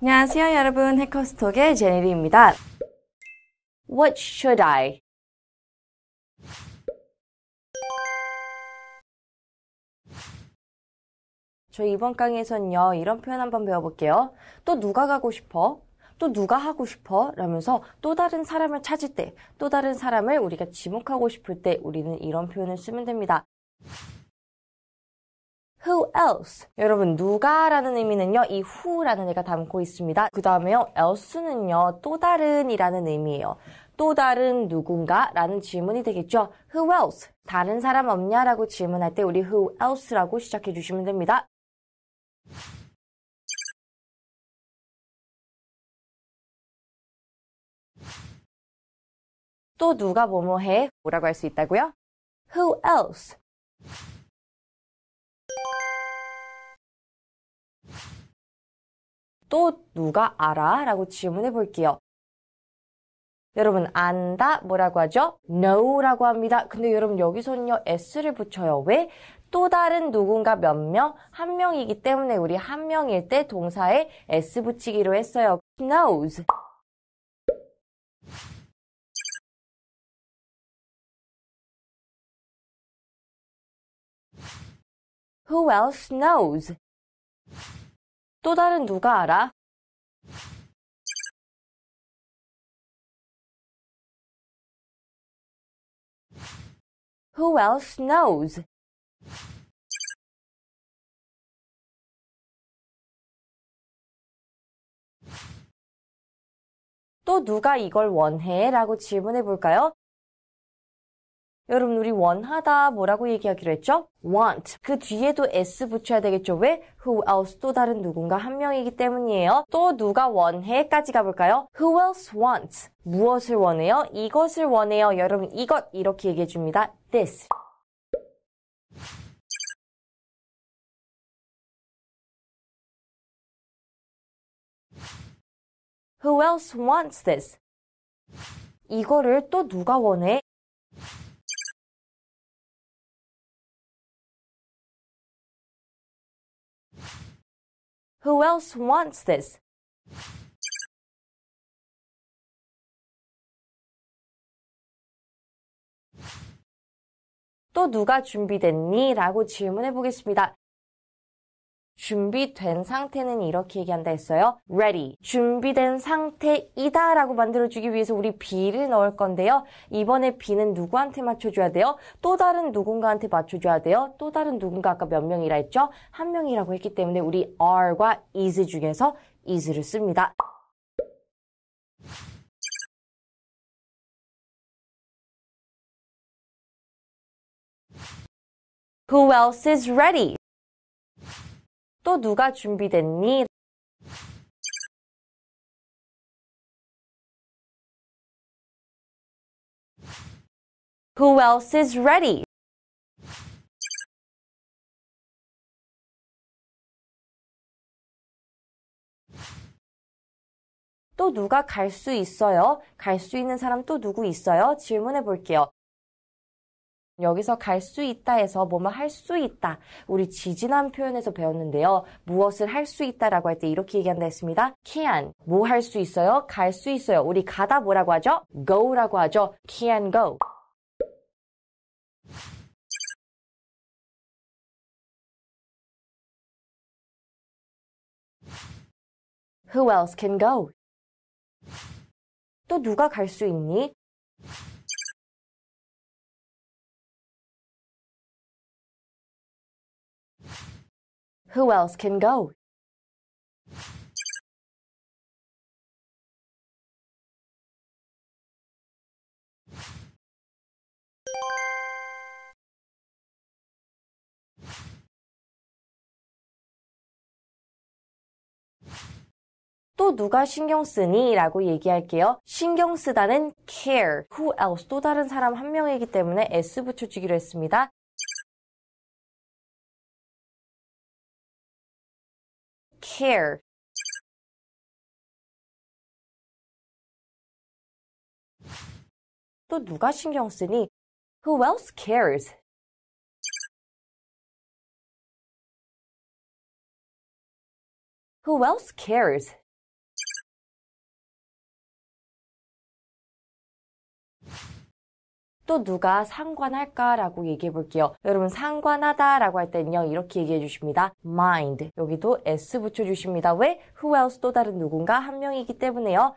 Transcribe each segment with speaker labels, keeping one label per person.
Speaker 1: 안녕하세요 여러분 해커스톡의 제니리입니다. What should I? 저희 이번 강의에서는요 이런 표현 한번 배워볼게요. 또 누가 가고 싶어? 또 누가 하고 싶어? 라면서 또 다른 사람을 찾을 때, 또 다른 사람을 우리가 지목하고 싶을 때 우리는 이런 표현을 쓰면 됩니다. who else. 여러분, 누가라는 의미는요, 이 who라는 애가 담고 있습니다. 그 다음에요, else는요, 또 다른이라는 의미예요. 또 다른 누군가 라는 질문이 되겠죠. Who else? 다른 사람 없냐? 라고 질문할 때 우리 who else 라고 시작해 주시면 됩니다.
Speaker 2: 또 누가 뭐뭐 해? 뭐라고 할 수 있다고요? Who else? 또 누가
Speaker 1: 알아? 라고 질문해 볼게요. 여러분 안다 뭐라고 하죠? know라고 합니다. 근데 여러분 여기서는요 s를 붙여요. 왜? 또 다른 누군가 몇 명? 한 명이기 때문에 우리 한 명일 때 동사에 s 붙이기로 했어요. knows
Speaker 2: Who else knows? 또 다른 누가 알아? Who e
Speaker 1: 또 누가 이걸 원해? 라고 질문해 볼까요? 여러분 우리 원하다 뭐라고 얘기하기로 했죠? want 그 뒤에도 s 붙여야 되겠죠? 왜? who else 또 다른 누군가 한 명이기 때문이에요. 또 누가 원해까지 가볼까요? who else wants 무엇을 원해요? 이것을 원해요. 여러분 이것 이렇게 얘기해 줍니다. this
Speaker 2: Who else wants this? 이거를 또 누가 원해? Who else wants this?
Speaker 1: 또 누가 준비됐니? 라고 질문해 보겠습니다. 준비된 상태는 이렇게 얘기한다 했어요. ready. 준비된 상태이다 라고 만들어주기 위해서 우리 be를 넣을 건데요. 이번에 be는 누구한테 맞춰줘야 돼요? 또 다른 누군가한테 맞춰줘야 돼요. 또 다른 누군가 아까 몇 명이라 했죠? 한 명이라고 했기 때문에 우리 are과 is 중에서 is를 씁니다.
Speaker 2: w else is ready? 또 누가 준비됐니? Who else is ready?
Speaker 1: 또 누가 갈 수 있어요? 갈 수 있는 사람 또 누구 있어요? 질문해 볼게요. 여기서 갈 수있다해서 뭐뭐 할 수 있다. 우리 지지난 표현에서 배웠는데요. 무엇을 할 수 있다라고 할 때 이렇게 얘기한다 했습니다. can 뭐 할 수 있어요? 갈 수 있어요. 우리 가다 뭐라고 하죠? go라고 하죠. can go.
Speaker 2: 또 누가 갈 수 있니? Who else can go? 또
Speaker 1: 누가 신경 쓰니? 라고 얘기할게요. 신경 쓰다는 care. Who else? 또 다른 사람 한 명이기 때문에 s 붙여주기로 했습니다.
Speaker 2: care 또 누가 신경 쓰니? Who else cares? Who else cares?
Speaker 1: 또 누가 상관할까라고 얘기해 볼게요. 여러분 상관하다라고 할 때는요 이렇게 얘기해 주십니다. mind 여기도 s 붙여 주십니다. 왜? who else 또 다른 누군가 한 명이기 때문에요.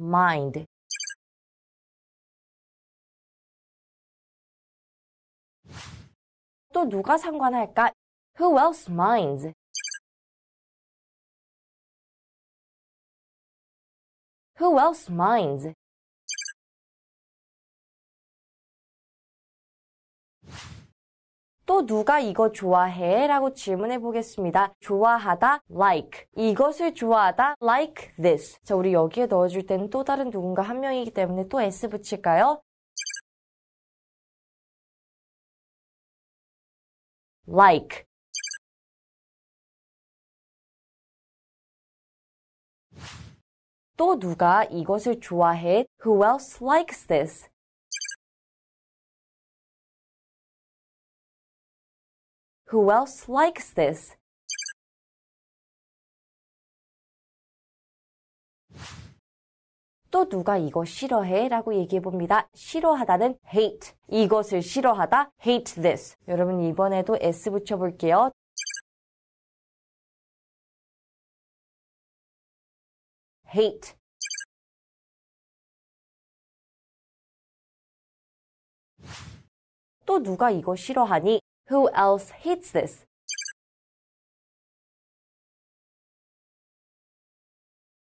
Speaker 2: 마인드 또 누가 상관할까? Who else minds? Who else minds?
Speaker 1: 또 누가 이거 좋아해? 라고 질문해 보겠습니다. 좋아하다, like. 이것을 좋아하다, like this. 자, 우리 여기에 넣어줄 때는 또 다른 누군가 한 명이기 때문에 또 s 붙일까요?
Speaker 2: like. 또 누가 이것을 좋아해? Who else likes this? Who else likes this?
Speaker 1: 또 누가 이거 싫어해? 라고 얘기해 봅니다. 싫어하다는 hate. 이것을 싫어하다, hate this. 여러분 이번에도 s 붙여볼게요.
Speaker 2: hate 또 누가 이거 싫어하니? Who else hates this?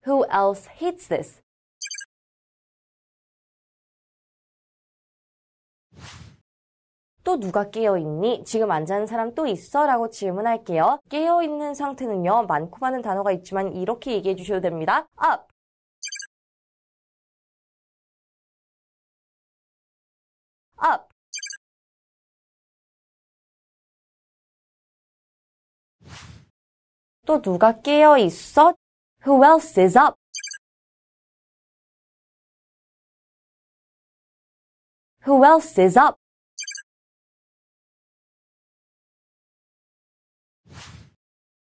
Speaker 2: Who else hates this?
Speaker 1: 또 누가 깨어있니? 지금 앉아있는 사람 또 있어? 라고 질문할게요. 깨어있는 상태는요, 많고 많은 단어가 있지만 이렇게 얘기해 주셔도 됩니다. up,
Speaker 2: up. Who else is up? Who else is up?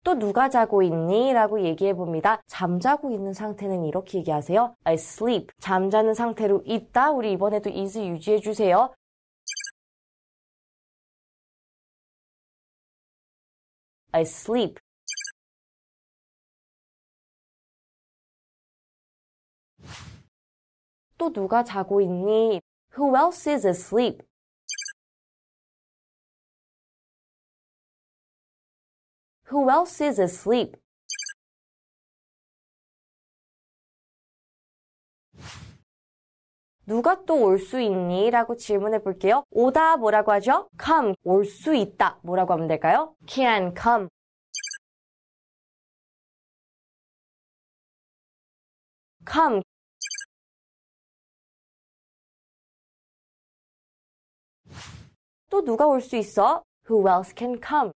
Speaker 1: 또 누가 자고 있니? 라고 얘기해 봅니다. 잠자고 있는 상태는 이렇게 얘기하세요. I s l e e p 잠자는 상태로 있다. 우리 이번에도 is 유지해 주세요.
Speaker 2: asleep. 또 누가 자고 있니? Who else is asleep? Who else is asleep?
Speaker 1: 누가 또 올 수 있니? 라고 질문해 볼게요. 오다 뭐라고 하죠? come 올 수 있다 뭐라고 하면 될까요? can
Speaker 2: come come 또 누가 올 수 있어? Who else can come?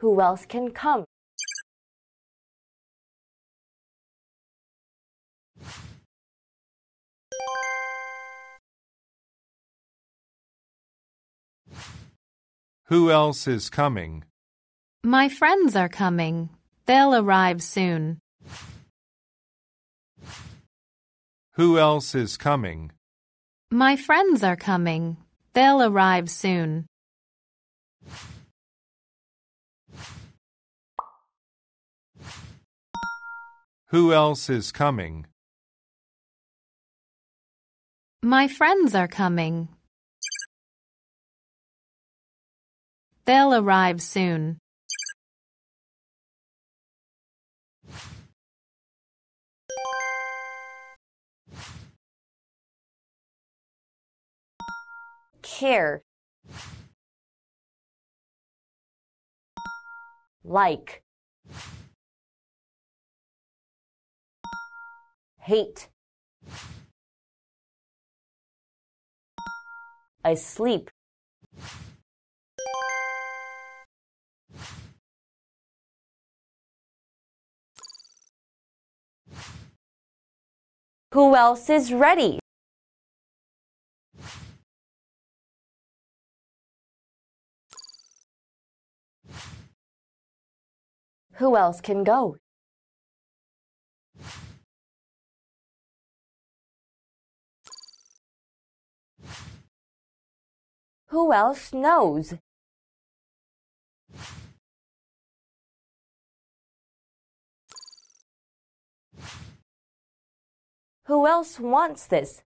Speaker 2: Who else can come? Who else is coming? My friends are coming. They'll arrive soon. Who else is coming? My friends are coming. They'll arrive soon. Who else is coming? My friends are coming. They'll arrive soon. Care. Like. hate. I sleep. Who else is ready? Who else can go? Who else knows?
Speaker 1: Who else wants this?